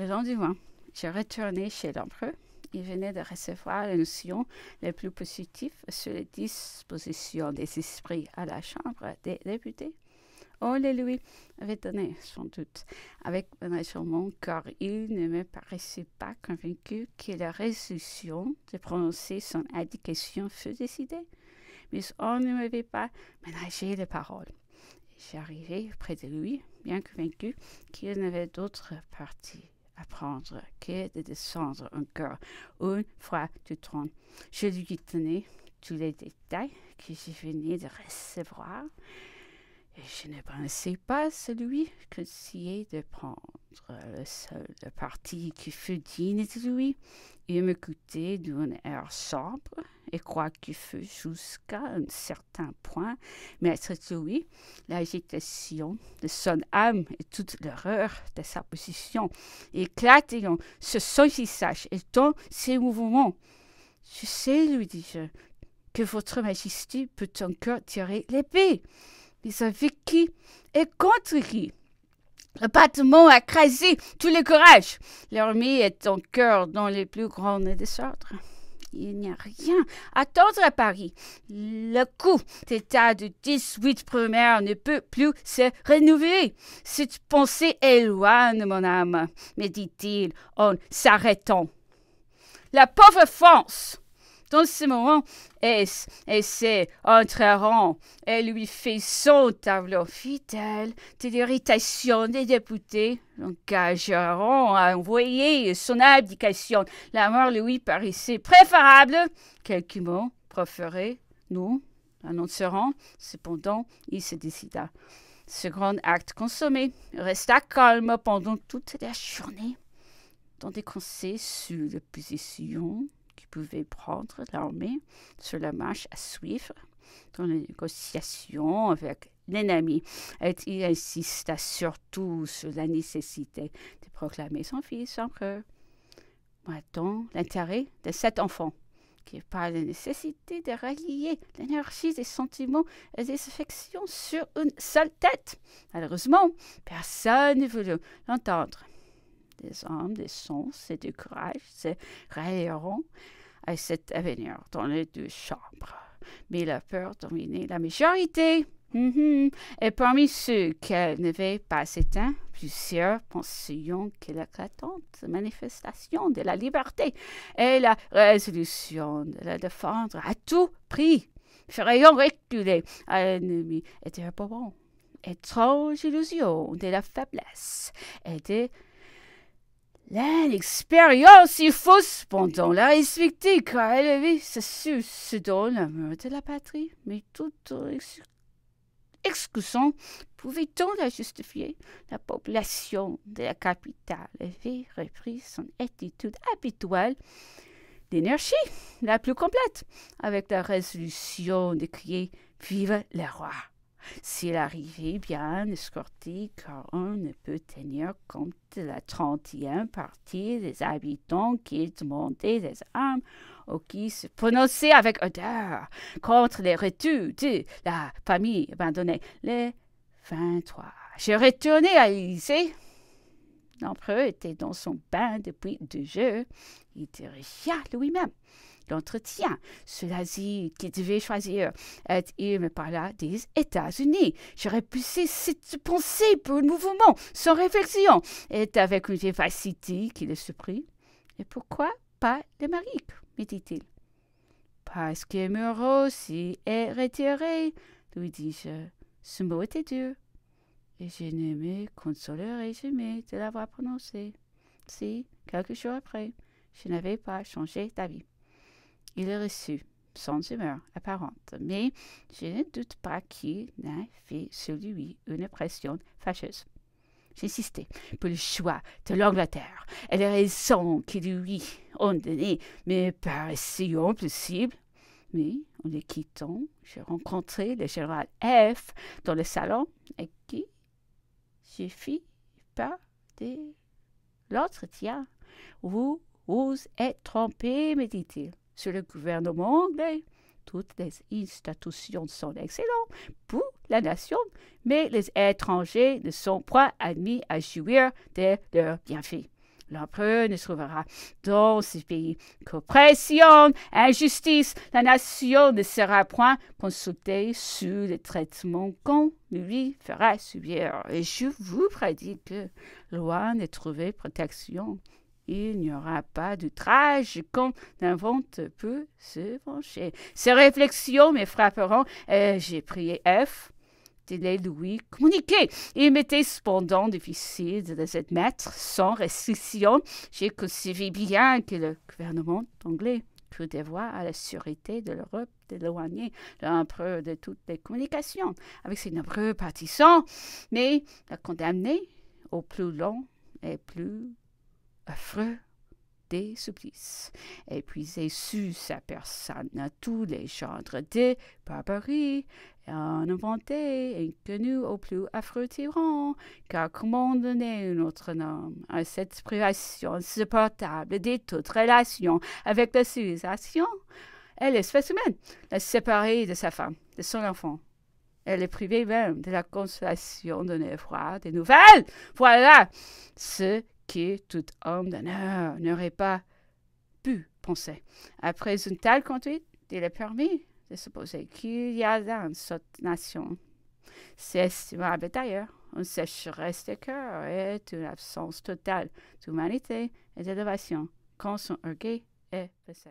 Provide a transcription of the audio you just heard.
Le lendemain, je retournais chez l'empereur. Il venait de recevoir les notion les plus positive sur les dispositions des esprits à la Chambre des députés. On oh, les lui avait donné, sans doute, avec mon car il ne me paraissait pas convaincu que la résolution de prononcer son indication fut décidée. Mais on ne m'avait pas ménagé les paroles. J'arrivai près de lui, bien convaincu qu'il n'avait d'autre parti apprendre que de descendre encore une fois du trône. Je lui donnais tous les détails que je venais de recevoir. Et je ne pensais pas celui que de prendre. Le seul parti qui fut digne de lui, il m'écoutait d'un air sombre et qu'il fut jusqu'à un certain point maître de lui, l'agitation de son âme et toute l'horreur de sa position éclataient en ce saisissage et dans ses mouvements. Je sais, lui dis-je, que votre majesté peut encore tirer l'épée. Ils savaient qui et contre qui. Le battement a crasé tous les courages. L'armée est en cœur dans les plus grands désordres. Il n'y a rien à attendre à Paris. Le coup d'état de 18 première ne peut plus se renouveler. Cette pensée éloigne mon âme, me dit-il en s'arrêtant. La pauvre France dans ce moment, S c' entrant et lui fait son tableau fidèle de l'irritation des députés, L'engageront à envoyer son abdication. La mort lui paraissait préférable. Quelques mots préférés nous annoncerons. Cependant, il se décida. Ce grand acte consommé resta calme pendant toute la journée dans des conseils sur l'opposition pouvaient prendre l'armée sur la marche à suivre dans les négociations avec l'ennemi. Il insista surtout sur la nécessité de proclamer son fils empereur. Maintenant, l'intérêt de cet enfant, qui est pas la nécessité de rallier l'énergie des sentiments et des affections sur une seule tête. Malheureusement, personne ne voulut l'entendre. Des hommes des sens et du courage se rallieront à cet avenir dans les deux chambres. Mais la peur dominait la majorité. Mhm. Et parmi ceux qu'elle n'avait pas éteints, plusieurs pensions que l'éclatante manifestation de la liberté et la résolution de la défendre à tout prix feraient reculer à l'ennemi était bon. Étrange illusion de la faiblesse et de L'expérience il faut cependant respecter car elle avait ce dans l'amour de la patrie, mais toute excuse pouvait-on la justifier La population de la capitale avait repris son attitude habituelle d'énergie la plus complète avec la résolution de crier Vive le roi s'il arrivait bien escorté, car on ne peut tenir compte de la trentième partie des habitants qui demandaient des armes ou qui se prononçaient avec odeur contre les retours de la famille abandonnée. Les 23. Je retournais à l'Élysée. L'empereur était dans son bain depuis deux jours. Il dirigea lui-même l'entretien. Cela dit, qui devait choisir Et il me parla des États-Unis. J'aurais pu cette pensée pour le mouvement, sans réflexion, et avec une vivacité qui le surprit. Et pourquoi pas l'Amérique me dit-il. Parce que Moreau s'y est retiré, lui dis-je. Ce mot était dur. Et je ne me consolerai jamais de l'avoir prononcé. Si, quelques jours après, je n'avais pas changé d'avis. Il est reçu, sans humeur apparente, mais je ne doute pas qu'il n'a fait sur lui une impression fâcheuse. J'insistais pour le choix de l'Angleterre et les raisons qui lui ont donné me paraissaient impossibles, Mais en les quittant, j'ai rencontré le général F dans le salon et qui suffit pas de l'entretien. Vous vous êtes trompé, me dit-il sur le gouvernement anglais. Toutes les institutions sont excellentes pour la nation, mais les étrangers ne sont point admis à jouir de leurs bienfaits. L'empereur ne trouvera dans ce pays qu'oppression, injustice. La nation ne sera point consultée sur le traitement qu'on lui fera subir. Et je vous prédis que loin de trouver protection il n'y aura pas d'outrage quand l'invente peut se pencher. Ces réflexions me frapperont. et euh, J'ai prié F les lui communiquer. Il m'était cependant difficile de les admettre sans restriction. J'ai conçu bien que le gouvernement anglais crut devoir à la sûreté de l'Europe d'éloigner l'empereur de toutes les communications avec ses nombreux partisans, mais la condamner au plus long et plus affreux des supplices, épuisé sur sa personne à tous les genres de barbarie, en inventé, inconnu au plus affreux tyran, car comment donner autre nom à cette privation insupportable des toute relation avec la civilisation et l'espèce humaine, la séparée de sa femme, de son enfant. Elle est privée même de la consolation de froid des nouvelles. Voilà ce qui tout homme d'honneur n'aurait pas pu penser. Après une telle conduite, il est permis de supposer qu'il y a dans cette nation. C'est estimable d'ailleurs, une sécheresse de cœur et une absence totale d'humanité et d'élévation quand son orgueil est passé.